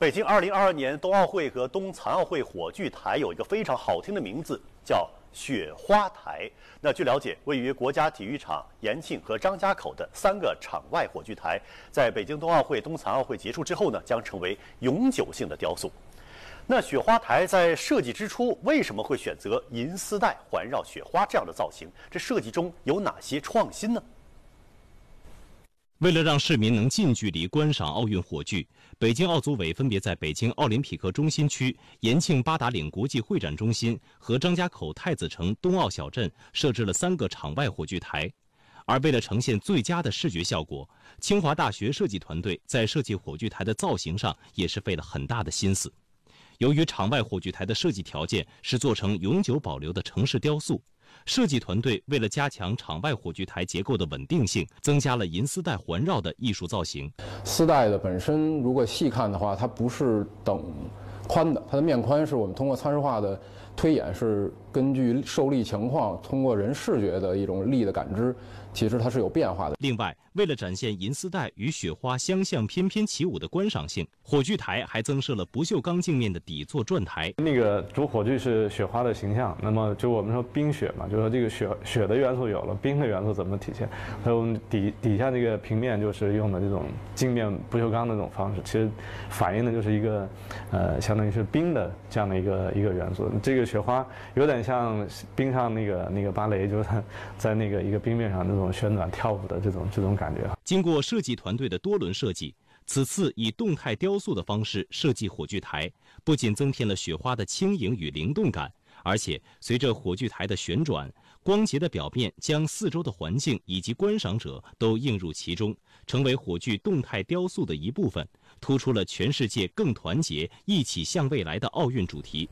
北京2022年冬奥会和冬残奥会火炬台有一个非常好听的名字，叫“雪花台”。那据了解，位于国家体育场、延庆和张家口的三个场外火炬台，在北京冬奥会、冬残奥会结束之后呢，将成为永久性的雕塑。那雪花台在设计之初，为什么会选择银丝带环绕雪花这样的造型？这设计中有哪些创新呢？为了让市民能近距离观赏奥运火炬，北京奥组委分别在北京奥林匹克中心区、延庆八达岭国际会展中心和张家口太子城冬奥小镇设置了三个场外火炬台。而为了呈现最佳的视觉效果，清华大学设计团队在设计火炬台的造型上也是费了很大的心思。由于场外火炬台的设计条件是做成永久保留的城市雕塑，设计团队为了加强场外火炬台结构的稳定性，增加了银丝带环绕的艺术造型。丝带的本身，如果细看的话，它不是等。宽的，它的面宽是我们通过参数化的推演，是根据受力情况，通过人视觉的一种力的感知，其实它是有变化的。另外，为了展现银丝带与雪花相向翩翩起舞的观赏性，火炬台还增设了不锈钢镜面的底座转台。那个主火炬是雪花的形象，那么就我们说冰雪嘛，就说这个雪雪的元素有了，冰的元素怎么体现？还有底底下那个平面就是用的这种镜面不锈钢的这种方式，其实反映的就是一个，呃，像。于是冰的这样的一个一个元素，这个雪花有点像冰上那个那个芭蕾，就是在那个一个冰面上那种旋转跳舞的这种这种感觉。经过设计团队的多轮设计，此次以动态雕塑的方式设计火炬台，不仅增添了雪花的轻盈与灵动感。而且，随着火炬台的旋转，光洁的表面将四周的环境以及观赏者都映入其中，成为火炬动态雕塑的一部分，突出了全世界更团结、一起向未来的奥运主题。